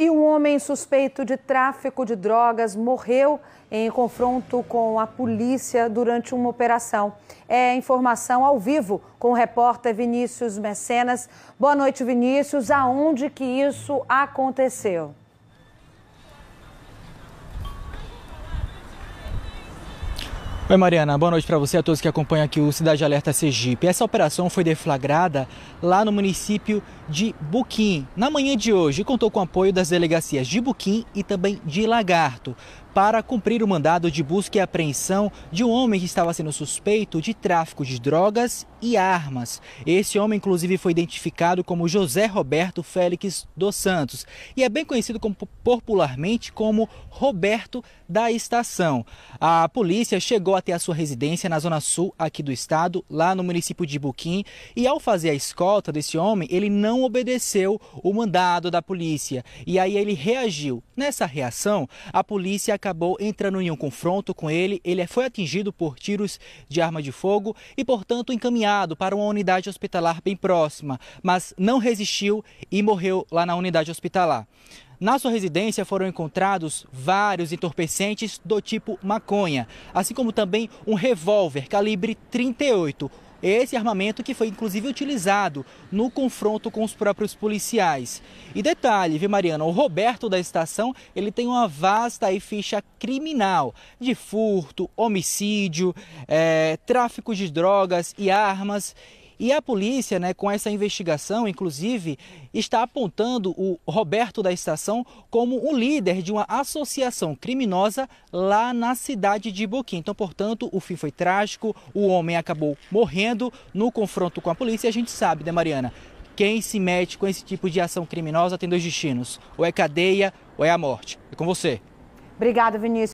E um homem suspeito de tráfico de drogas morreu em confronto com a polícia durante uma operação. É informação ao vivo com o repórter Vinícius Mecenas. Boa noite, Vinícius. Aonde que isso aconteceu? Oi, Mariana. Boa noite para você e a todos que acompanham aqui o Cidade Alerta Sergipe. Essa operação foi deflagrada lá no município de Buquim, na manhã de hoje, e contou com o apoio das delegacias de Buquim e também de Lagarto para cumprir o mandado de busca e apreensão de um homem que estava sendo suspeito de tráfico de drogas e armas. Esse homem, inclusive, foi identificado como José Roberto Félix dos Santos e é bem conhecido como, popularmente como Roberto da Estação. A polícia chegou até a sua residência na zona sul aqui do estado, lá no município de Buquim, e ao fazer a escolta desse homem, ele não obedeceu o mandado da polícia e aí ele reagiu. Nessa reação, a polícia acabou entrando em um confronto com ele. Ele foi atingido por tiros de arma de fogo e, portanto, encaminhado para uma unidade hospitalar bem próxima, mas não resistiu e morreu lá na unidade hospitalar. Na sua residência foram encontrados vários entorpecentes do tipo maconha, assim como também um revólver calibre 38, esse armamento que foi inclusive utilizado no confronto com os próprios policiais. E detalhe, viu, Mariana? O Roberto da estação ele tem uma vasta ficha criminal de furto, homicídio, é, tráfico de drogas e armas. E a polícia, né, com essa investigação, inclusive, está apontando o Roberto da estação como o líder de uma associação criminosa lá na cidade de Boquim. Então, portanto, o fim foi trágico, o homem acabou morrendo no confronto com a polícia. A gente sabe, né, Mariana? Quem se mete com esse tipo de ação criminosa tem dois destinos: ou é cadeia ou é a morte. É com você. Obrigada, Vinícius.